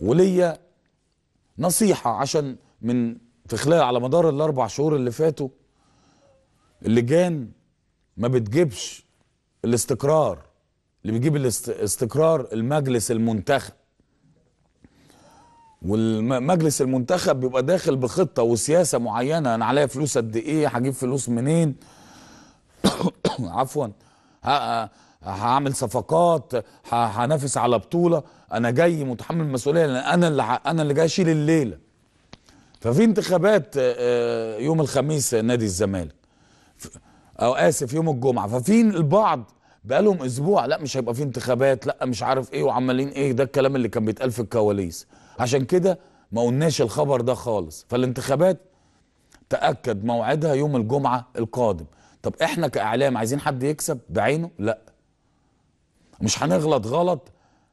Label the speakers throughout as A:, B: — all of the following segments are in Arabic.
A: وليا نصيحة عشان من في خلال على مدار الاربع شهور اللي فاتوا اللجان ما بتجيبش الاستقرار اللي بيجيب الاستقرار المجلس المنتخب والمجلس المنتخب بيبقى داخل بخطه وسياسه معينه انا عليا فلوس قد ايه هجيب فلوس منين عفوا هعمل صفقات هنافس على بطوله انا جاي متحمل المسؤوليه لان انا اللي انا اللي جاي اشيل الليله ففي انتخابات آه، آه، يوم الخميس نادي الزمالك او اسف يوم الجمعه ففي البعض بقالهم اسبوع لا مش هيبقى في انتخابات لا مش عارف ايه وعمالين ايه ده الكلام اللي كان بيتقال في الكواليس عشان كده ما قلناش الخبر ده خالص فالانتخابات تاكد موعدها يوم الجمعه القادم طب احنا كاعلام عايزين حد يكسب بعينه لا مش هنغلط غلط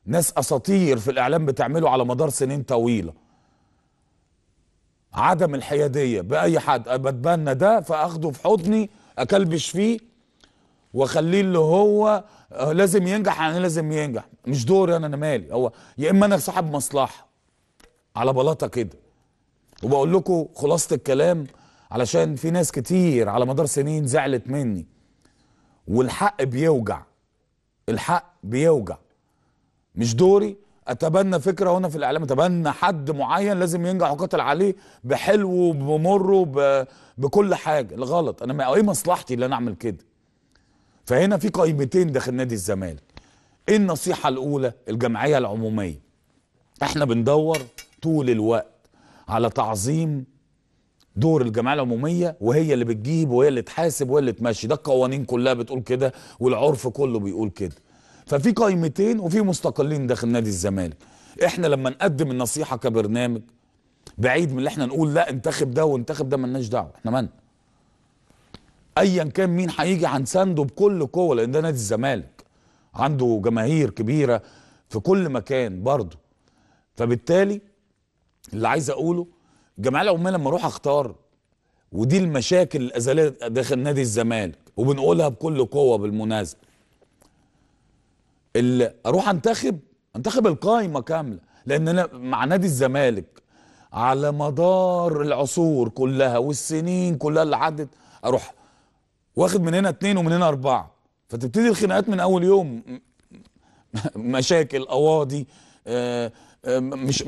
A: ناس اساطير في الاعلام بتعمله على مدار سنين طويله عدم الحياديه باي حد بتبنى ده فاخده في حضني اكلبش فيه واخليه اللي هو لازم ينجح يعني إيه لازم ينجح مش دوري انا انا مالي هو يا اما انا صاحب مصلحه على بلاطه كده وبقول لكم خلاصه الكلام علشان في ناس كتير على مدار سنين زعلت مني والحق بيوجع الحق بيوجع مش دوري اتبنى فكره هنا في الاعلام اتبنى حد معين لازم ينجح وقاتل عليه بحلوه بمره بكل حاجه الغلط انا ايه مصلحتي اللي انا اعمل كده فهنا في قائمتين داخل نادي الزمالك ايه النصيحه الاولى الجمعيه العموميه احنا بندور طول الوقت على تعظيم دور الجمعيه العموميه وهي اللي بتجيب وهي اللي تحاسب وهي اللي تمشي ده القوانين كلها بتقول كده والعرف كله بيقول كده ففي قايمتين وفي مستقلين داخل نادي الزمالك احنا لما نقدم النصيحه كبرنامج بعيد من اللي احنا نقول لا انتخب ده وانتخب ده ملناش دعوه احنا من ايا كان مين هيجي هنسانده بكل قوه لان ده نادي الزمالك عنده جماهير كبيره في كل مكان برضه فبالتالي اللي عايز اقوله الجمعيه العمال لما اروح اختار ودي المشاكل الازليه داخل نادي الزمالك وبنقولها بكل قوه بالمناسبه اللي اروح انتخب انتخب القايمه كامله لان انا مع نادي الزمالك على مدار العصور كلها والسنين كلها اللي عدت اروح واخد من هنا اتنين ومن هنا اربعه فتبتدي الخناقات من اول يوم مشاكل قواضي آه، آه، مش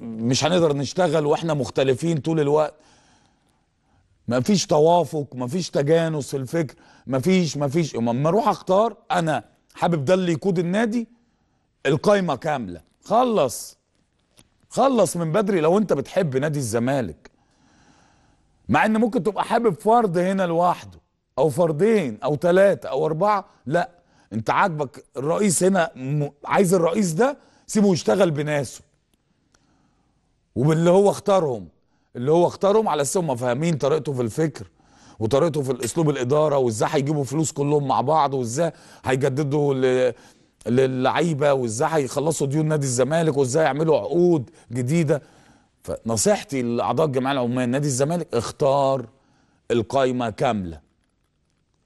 A: مش هنقدر نشتغل واحنا مختلفين طول الوقت ما فيش توافق ما فيش تجانس في الفكر ما فيش ما فيش اما اروح اختار انا حابب ده اللي يقود النادي القايمه كامله خلص خلص من بدري لو انت بتحب نادي الزمالك مع ان ممكن تبقى حابب فرد هنا لوحده او فردين او ثلاثه او اربعه لا انت عاجبك الرئيس هنا عايز الرئيس ده سيبه يشتغل بناسه وباللي هو اختارهم اللي هو اختارهم على اساس هم فاهمين طريقته في الفكر وطريقته في الاسلوب الاداره وازاي هيجيبوا فلوس كلهم مع بعض وازاي هيجددوا للعيبه وازاي هيخلصوا ديون نادي الزمالك وازاي يعملوا عقود جديده فنصيحتي لاعضاء الجمعيه العموميه نادي الزمالك اختار القايمه كامله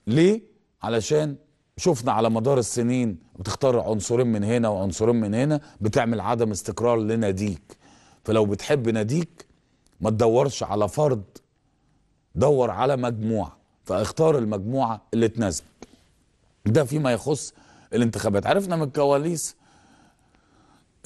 A: ليه علشان شفنا على مدار السنين بتختار عنصرين من هنا وعنصرين من هنا بتعمل عدم استقرار لناديك فلو بتحب ناديك ما تدورش على فرد دور على مجموعه فاختار المجموعه اللي تناسبك ده فيما يخص الانتخابات عرفنا من الكواليس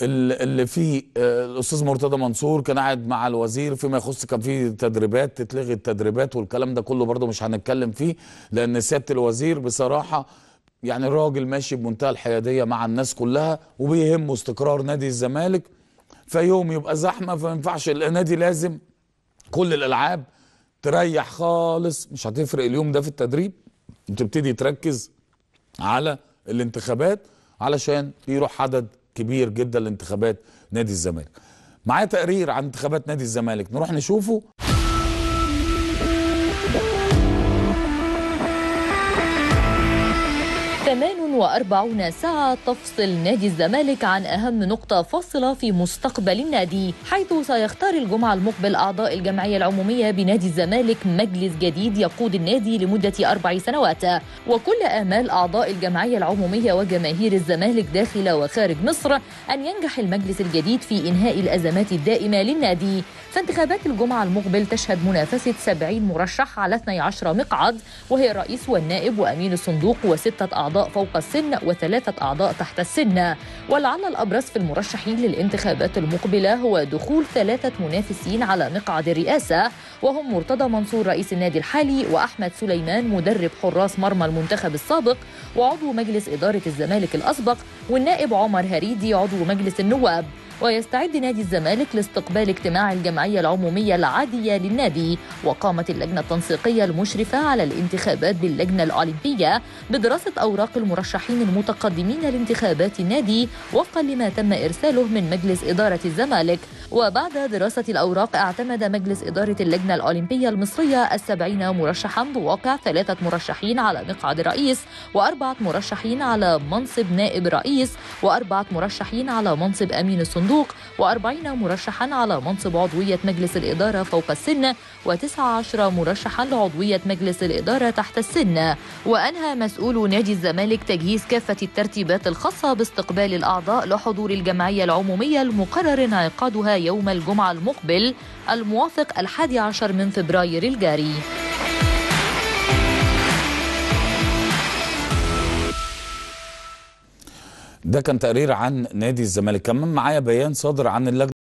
A: اللي فيه آه، الاستاذ مرتضى منصور كان قاعد مع الوزير فيما يخص كان في تدريبات تتلغي التدريبات والكلام ده كله برضه مش هنتكلم فيه لان سياده الوزير بصراحه يعني الراجل ماشي بمنتهى الحياديه مع الناس كلها وبيهمه استقرار نادي الزمالك فيوم يبقى زحمه فما ينفعش النادي لازم كل الالعاب تريح خالص مش هتفرق اليوم ده في التدريب وتبتدي تركز على الانتخابات علشان يروح عدد كبير جدا لانتخابات نادي الزمالك معايا تقرير عن انتخابات نادي الزمالك نروح نشوفه
B: 48 ساعة تفصل نادي الزمالك عن أهم نقطة فاصلة في مستقبل النادي حيث سيختار الجمعة المقبل أعضاء الجمعية العمومية بنادي الزمالك مجلس جديد يقود النادي لمدة أربع سنوات وكل آمال أعضاء الجمعية العمومية وجماهير الزمالك داخل وخارج مصر أن ينجح المجلس الجديد في إنهاء الأزمات الدائمة للنادي فانتخابات الجمعة المقبل تشهد منافسة 70 مرشح على 12 مقعد وهي الرئيس والنائب وأمين الصندوق وستة أعضاء أعضاء فوق السن وثلاثة أعضاء تحت السن ولعل الأبرز في المرشحين للانتخابات المقبلة هو دخول ثلاثة منافسين على مقعد الرئاسة وهم مرتضى منصور رئيس النادي الحالي وأحمد سليمان مدرب حراس مرمى المنتخب السابق وعضو مجلس إدارة الزمالك الأسبق والنائب عمر هريدي عضو مجلس النواب ويستعد نادي الزمالك لاستقبال اجتماع الجمعية العمومية العادية للنادي وقامت اللجنة التنسيقية المشرفة على الانتخابات باللجنة الأولمبية بدراسة أوراق المرشحين المتقدمين لانتخابات النادي وفقا لما تم إرساله من مجلس إدارة الزمالك وبعد دراسة الأوراق اعتمد مجلس إدارة اللجنة الأولمبية المصرية السبعين مرشحا بواقع ثلاثة مرشحين على مقعد رئيس وأربعة مرشحين على منصب نائب رئيس وأربعة مرشحين على منصب أمين الصندوق الصندوق و40 مرشحا على منصب عضوية مجلس الإدارة فوق السن و19 مرشحا لعضوية مجلس الإدارة تحت السن وأنهى مسؤول نادي الزمالك تجهيز كافة الترتيبات الخاصة باستقبال الأعضاء لحضور الجمعية العمومية المقرر انعقادها يوم الجمعة المقبل الموافق الحادي عشر من فبراير الجاري
A: ده كان تقرير عن نادي الزمالك كمان معايا بيان صادر عن اللجنه